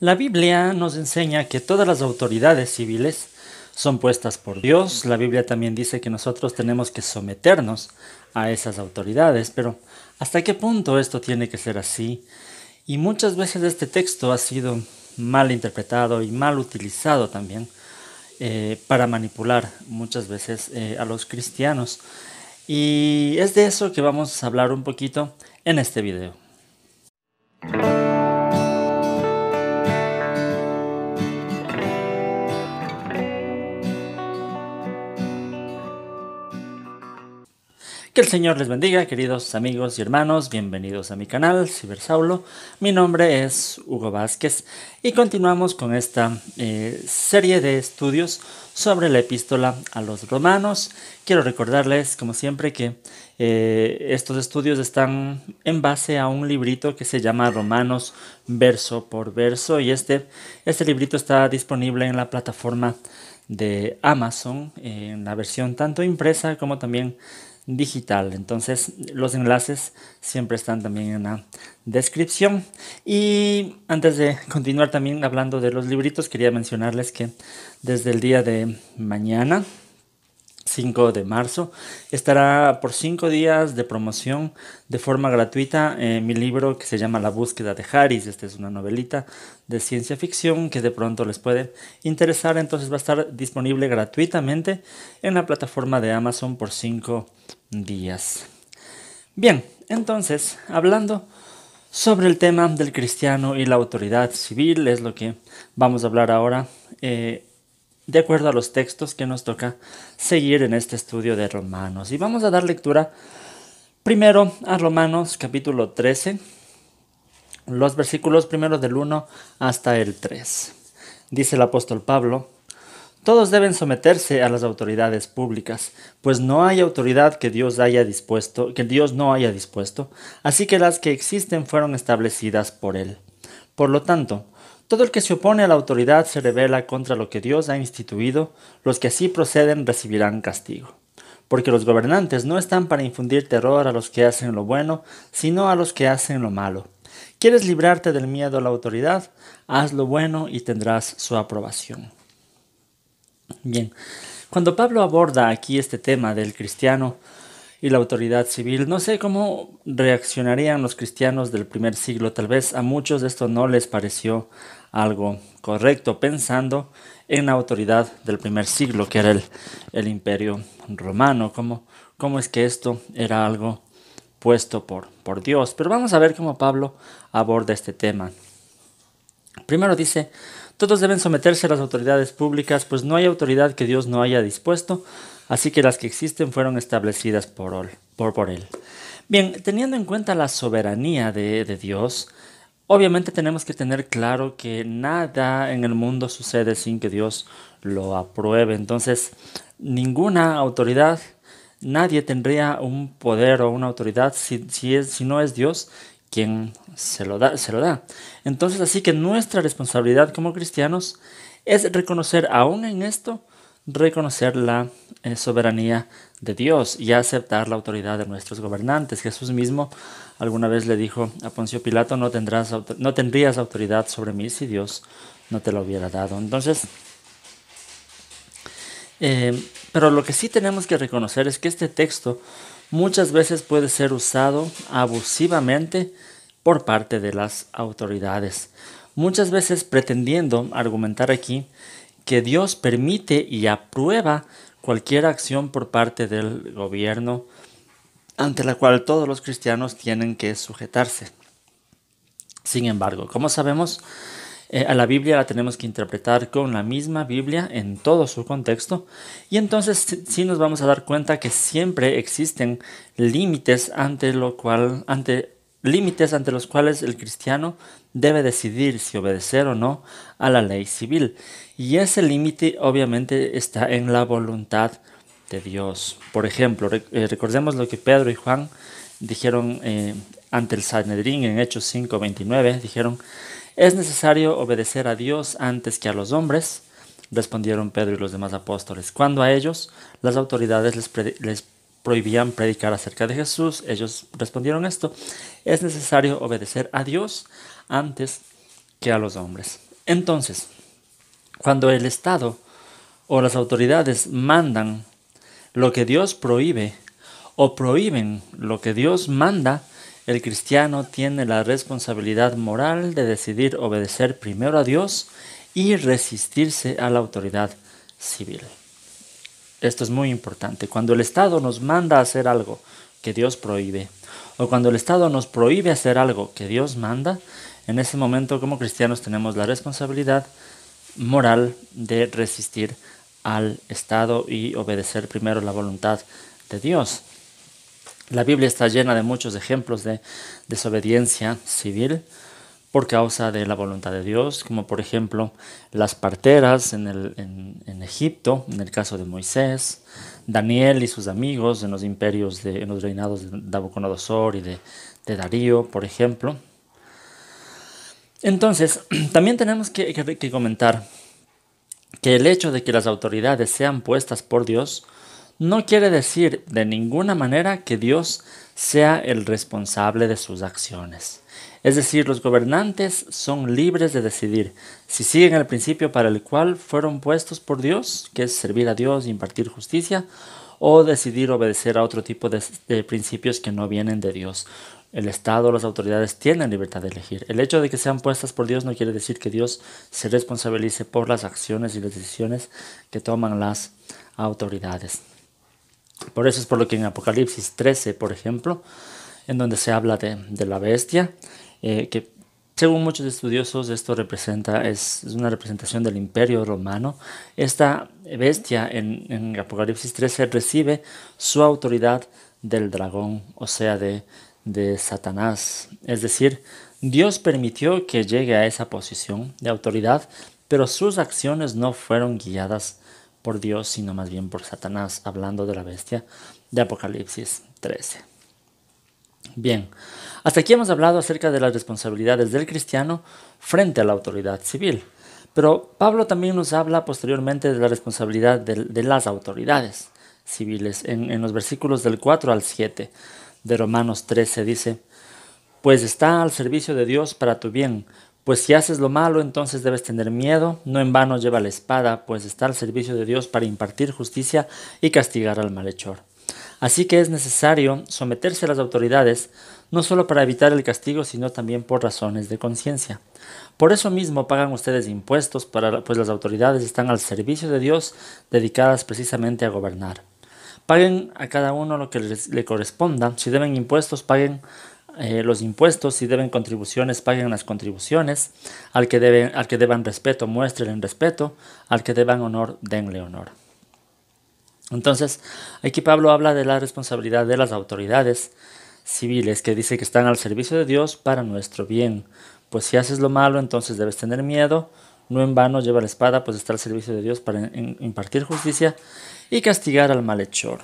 La Biblia nos enseña que todas las autoridades civiles son puestas por Dios. La Biblia también dice que nosotros tenemos que someternos a esas autoridades, pero ¿hasta qué punto esto tiene que ser así? Y muchas veces este texto ha sido mal interpretado y mal utilizado también eh, para manipular muchas veces eh, a los cristianos. Y es de eso que vamos a hablar un poquito en este video. el Señor les bendiga, queridos amigos y hermanos, bienvenidos a mi canal Cibersaulo. Mi nombre es Hugo Vázquez y continuamos con esta eh, serie de estudios sobre la epístola a los romanos. Quiero recordarles, como siempre, que eh, estos estudios están en base a un librito que se llama Romanos verso por verso y este, este librito está disponible en la plataforma de Amazon, en la versión tanto impresa como también digital. Entonces los enlaces siempre están también en la descripción. Y antes de continuar también hablando de los libritos, quería mencionarles que desde el día de mañana, 5 de marzo. Estará por 5 días de promoción de forma gratuita eh, mi libro que se llama La búsqueda de Harris. Esta es una novelita de ciencia ficción que de pronto les puede interesar. Entonces va a estar disponible gratuitamente en la plataforma de Amazon por 5 días. Bien, entonces, hablando sobre el tema del cristiano y la autoridad civil, es lo que vamos a hablar ahora, eh, de acuerdo a los textos que nos toca seguir en este estudio de Romanos. Y vamos a dar lectura primero a Romanos capítulo 13, los versículos primero del 1 hasta el 3. Dice el apóstol Pablo, todos deben someterse a las autoridades públicas, pues no hay autoridad que Dios haya dispuesto, que Dios no haya dispuesto, así que las que existen fueron establecidas por él. Por lo tanto, todo el que se opone a la autoridad se revela contra lo que Dios ha instituido, los que así proceden recibirán castigo. Porque los gobernantes no están para infundir terror a los que hacen lo bueno, sino a los que hacen lo malo. ¿Quieres librarte del miedo a la autoridad? Haz lo bueno y tendrás su aprobación. Bien, cuando Pablo aborda aquí este tema del cristiano y la autoridad civil, no sé cómo reaccionarían los cristianos del primer siglo. Tal vez a muchos esto no les pareció algo correcto, pensando en la autoridad del primer siglo, que era el, imperio romano, cómo, cómo es que esto era algo puesto por, por Dios. Pero vamos a ver cómo Pablo aborda este tema. Primero dice, todos deben someterse a las autoridades públicas, pues no hay autoridad que Dios no haya dispuesto, así que las que existen fueron establecidas por, Él. Por, por él. Bien, teniendo en cuenta la soberanía de, Dios, Obviamente tenemos que tener claro que nada en el mundo sucede sin que Dios lo apruebe. Entonces, ninguna autoridad, nadie tendría un poder o una autoridad si, si no es Dios quien se lo da. Se lo da. Entonces, así que nuestra responsabilidad como cristianos es reconocer, aún en esto, reconocer la eh, soberanía de Dios y aceptar la autoridad de nuestros gobernantes. Jesús mismo alguna vez le dijo a Poncio Pilato, no, tendrás, no tendrías autoridad sobre mí si Dios no te lo hubiera dado. Entonces, eh, pero lo que sí tenemos que reconocer es que este texto muchas veces puede ser usado abusivamente por parte de las autoridades, muchas veces pretendiendo argumentar aquí que Dios permite y aprueba cualquier acción por parte del gobierno ante la cual todos los cristianos tienen que sujetarse. Sin embargo, como sabemos, eh, a la Biblia la tenemos que interpretar con la misma Biblia en todo su contexto y entonces sí nos vamos a dar cuenta que siempre existen límites ante lo cual ante límites ante los cuales el cristiano debe decidir si obedecer o no a la ley civil. Y ese límite obviamente está en la voluntad de Dios. Por ejemplo, eh, recordemos lo que Pedro y Juan dijeron eh, ante el Sanedrín en Hechos 5:29, dijeron, es necesario obedecer a Dios antes que a los hombres, respondieron Pedro y los demás apóstoles. Cuando a ellos las autoridades les, prohibían predicar acerca de Jesús, ellos respondieron esto, es necesario obedecer a Dios antes que a los hombres. Entonces, cuando el Estado o las autoridades mandan lo que Dios prohíbe o prohíben lo que Dios manda, el cristiano tiene la responsabilidad moral de decidir obedecer primero a Dios y resistirse a la autoridad civil. Esto es muy importante. Cuando el Estado nos manda a hacer algo que Dios prohíbe, o cuando el Estado nos prohíbe hacer algo que Dios manda, en ese momento como cristianos tenemos la responsabilidad moral de resistir al Estado y obedecer primero la voluntad de Dios. La Biblia está llena de muchos ejemplos de desobediencia civil por causa de la voluntad de Dios, como por ejemplo las parteras en, Egipto, en el caso de Moisés, Daniel y sus amigos en los imperios, en los reinados de Nabucodonosor y de, Darío, por ejemplo. Entonces, también tenemos que comentar que el hecho de que las autoridades sean puestas por Dios no quiere decir de ninguna manera que Dios sea el responsable de sus acciones. Es decir, los gobernantes son libres de decidir si siguen el principio para el cual fueron puestos por Dios, que es servir a Dios e impartir justicia, o decidir obedecer a otro tipo de, principios que no vienen de Dios. El Estado, las autoridades tienen libertad de elegir. El hecho de que sean puestas por Dios no quiere decir que Dios se responsabilice por las acciones y las decisiones que toman las autoridades. Por eso es por lo que en Apocalipsis 13, por ejemplo, en donde se habla de, la bestia, eh, que según muchos estudiosos esto representa, es, una representación del imperio romano, esta bestia en, Apocalipsis 13 recibe su autoridad del dragón, o sea, de, de Satanás. Es decir, Dios permitió que llegue a esa posición de autoridad, pero sus acciones no fueron guiadas por Dios, sino más bien por Satanás, hablando de la bestia de Apocalipsis 13. Bien, hasta aquí hemos hablado acerca de las responsabilidades del cristiano frente a la autoridad civil, pero Pablo también nos habla posteriormente de la responsabilidad de, las autoridades civiles. En, en los versículos del 4 al 7 de Romanos 13 dice, pues está al servicio de Dios para tu bien pues si haces lo malo, entonces debes tener miedo, no en vano lleva la espada, pues está al servicio de Dios para impartir justicia y castigar al malhechor. Así que es necesario someterse a las autoridades, no solo para evitar el castigo, sino también por razones de conciencia. Por eso mismo pagan ustedes impuestos, para, pues las autoridades están al servicio de Dios, dedicadas precisamente a gobernar. Paguen a cada uno lo que le corresponda. Si deben impuestos, paguen eh, los impuestos, si deben contribuciones, paguen las contribuciones, al que, al que deban respeto, muestren respeto, al que deban honor, denle honor. Entonces, aquí Pablo habla de la responsabilidad de las autoridades civiles, que dice que están al servicio de Dios para nuestro bien. Pues si haces lo malo, entonces debes tener miedo, no en vano lleva la espada, pues está al servicio de Dios para impartir justicia y castigar al malhechor.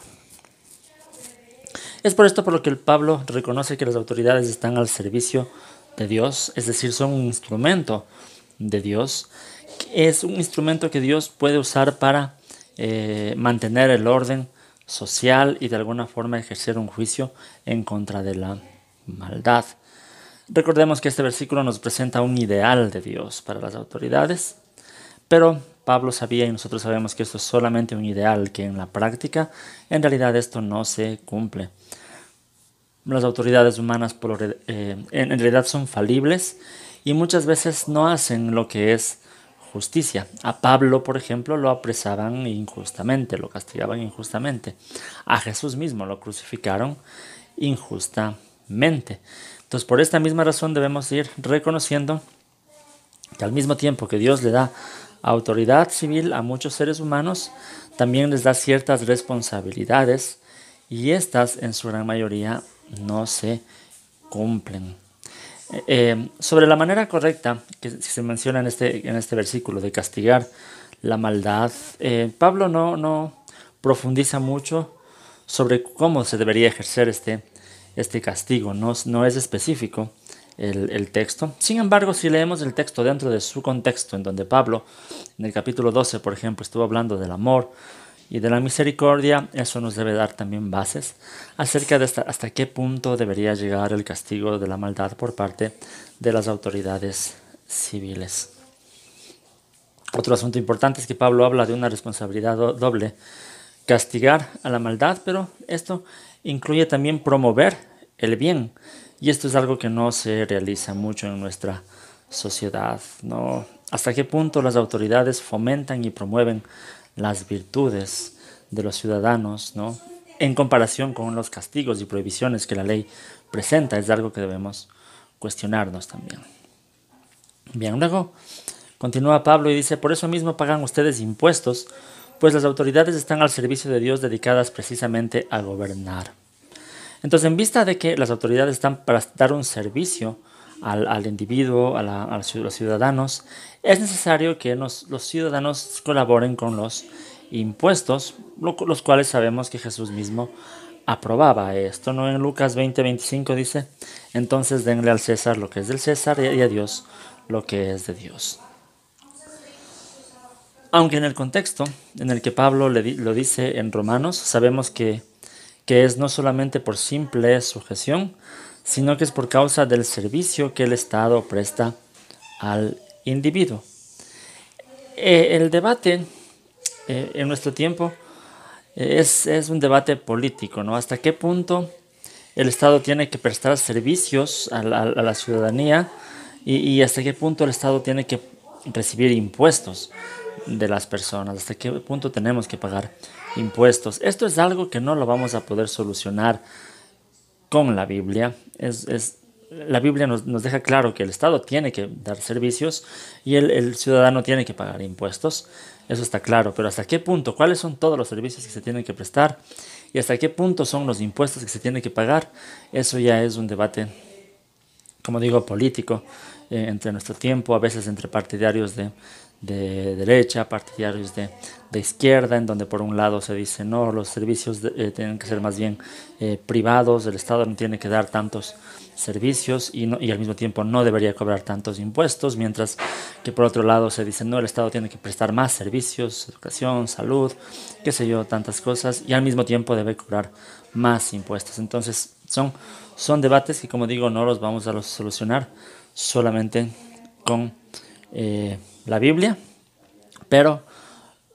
Es por esto por lo que el Pablo reconoce que las autoridades están al servicio de Dios, es decir, son un instrumento de Dios, es un instrumento que Dios puede usar para eh, mantener el orden social y de alguna forma ejercer un juicio en contra de la maldad. Recordemos que este versículo nos presenta un ideal de Dios para las autoridades, pero Pablo sabía y nosotros sabemos que esto es solamente un ideal, que en la práctica en realidad esto no se cumple. Las autoridades humanas por, eh, en realidad son falibles y muchas veces no hacen lo que es justicia. A Pablo, por ejemplo, lo apresaban injustamente, lo castigaban injustamente. A Jesús mismo lo crucificaron injustamente. Entonces, por esta misma razón debemos ir reconociendo que al mismo tiempo que Dios le da autoridad civil a muchos seres humanos, también les da ciertas responsabilidades y estas en su gran mayoría no se cumplen. Eh, eh, sobre la manera correcta que se menciona en este, en este versículo de castigar la maldad, eh, Pablo no, no profundiza mucho sobre cómo se debería ejercer este, este castigo, no, no es específico el, texto. Sin embargo, si leemos el texto dentro de su contexto, en donde Pablo, en el capítulo 12, por ejemplo, estuvo hablando del amor y de la misericordia, eso nos debe dar también bases acerca de hasta, qué punto debería llegar el castigo de la maldad por parte de las autoridades civiles. Otro asunto importante es que Pablo habla de una responsabilidad doble, castigar a la maldad, pero esto incluye también promover el bien y esto es algo que no se realiza mucho en nuestra sociedad, ¿no? ¿Hasta qué punto las autoridades fomentan y promueven las virtudes de los ciudadanos, ¿no? En comparación con los castigos y prohibiciones que la ley presenta, es algo que debemos cuestionarnos también. Bien, luego continúa Pablo y dice, por eso mismo pagan ustedes impuestos, pues las autoridades están al servicio de Dios dedicadas precisamente a gobernar. Entonces, en vista de que las autoridades están para dar un servicio al, individuo, a, los ciudadanos, es necesario que los ciudadanos colaboren con los impuestos, los cuales sabemos que Jesús mismo aprobaba esto, ¿no? En Lucas 20:25 dice, entonces denle al César lo que es del César y a Dios lo que es de Dios. Aunque en el contexto en el que Pablo lo dice en Romanos, sabemos que que es no solamente por simple sujeción, sino que es por causa del servicio que el Estado presta al individuo. Eh, el debate eh, en nuestro tiempo eh, es, un debate político, ¿no? ¿Hasta qué punto el Estado tiene que prestar servicios a la, ciudadanía y, y hasta qué punto el Estado tiene que recibir impuestos de las personas? ¿Hasta qué punto tenemos que pagar impuestos. Esto es algo que no lo vamos a poder solucionar con la Biblia. Es, la Biblia nos, deja claro que el Estado tiene que dar servicios y el, ciudadano tiene que pagar impuestos. Eso está claro, pero ¿hasta qué punto? ¿Cuáles son todos los servicios que se tienen que prestar? ¿Y hasta qué punto son los impuestos que se tienen que pagar? Eso ya es un debate, como digo, político eh, entre nuestro tiempo, a veces entre partidarios de, de derecha, partidarios de, izquierda, en donde por un lado se dice no, los servicios eh, tienen que ser más bien eh, privados, el Estado no tiene que dar tantos servicios y, no, y al mismo tiempo no debería cobrar tantos impuestos, mientras que por otro lado se dice no, el Estado tiene que prestar más servicios, educación, salud, qué sé yo, tantas cosas, y al mismo tiempo debe cobrar más impuestos. Entonces son, son debates que como digo no los vamos a solucionar solamente con... Eh, la Biblia, pero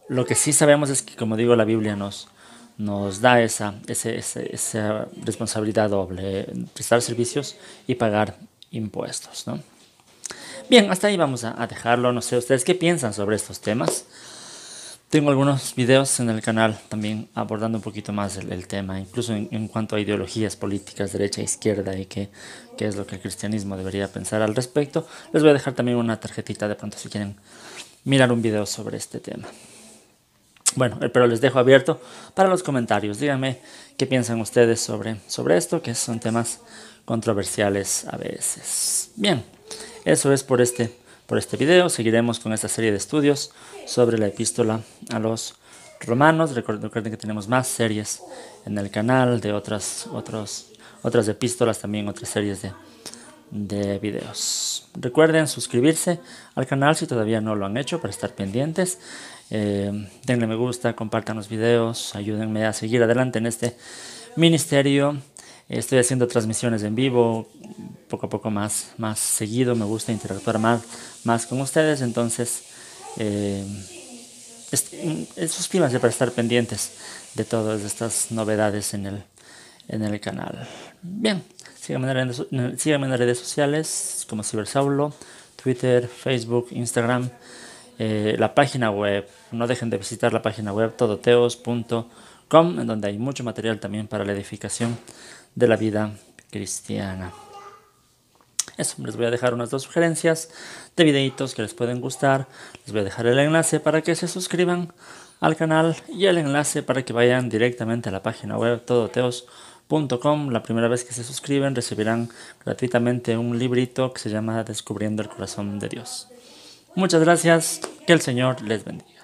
lo que sí sabemos es que, como digo, la Biblia nos, nos da esa, responsabilidad doble, prestar servicios y pagar impuestos. ¿no? Bien, hasta ahí vamos a, a dejarlo. No sé ustedes qué piensan sobre estos temas. Tengo algunos videos en el canal también abordando un poquito más el, tema, incluso en, cuanto a ideologías políticas, derecha e izquierda, y qué, es lo que el cristianismo debería pensar al respecto. Les voy a dejar también una tarjetita de pronto si quieren mirar un video sobre este tema. Bueno, eh, pero les dejo abierto para los comentarios. Díganme qué piensan ustedes sobre, sobre esto, que son temas controversiales a veces. Bien, eso es por este por este video. Seguiremos con esta serie de estudios sobre la epístola a los romanos. Recuerden que tenemos más series en el canal de otras, otros, otras epístolas, también otras series de, de videos. Recuerden suscribirse al canal si todavía no lo han hecho para estar pendientes. Eh, denle me gusta, compartan los videos, ayúdenme a seguir adelante en este ministerio. Estoy haciendo transmisiones en vivo poco a poco más, más seguido, me gusta interactuar más, más con ustedes, entonces eh, suscríbanse para estar pendientes de todas estas novedades en el, canal. Bien, síganme en, las redes sociales como Cibersaulo, Twitter, Facebook, Instagram, eh, la página web. No dejen de visitar la página web todoteos.com, en donde hay mucho material también para la edificación de la vida cristiana. Eso, les voy a dejar unas dos sugerencias de videitos que les pueden gustar. Les voy a dejar el enlace para que se suscriban al canal y el enlace para que vayan directamente a la página web todoteos.com. La primera vez que se suscriben recibirán gratuitamente un librito que se llama Descubriendo el Corazón de Dios. Muchas gracias, que el Señor les bendiga.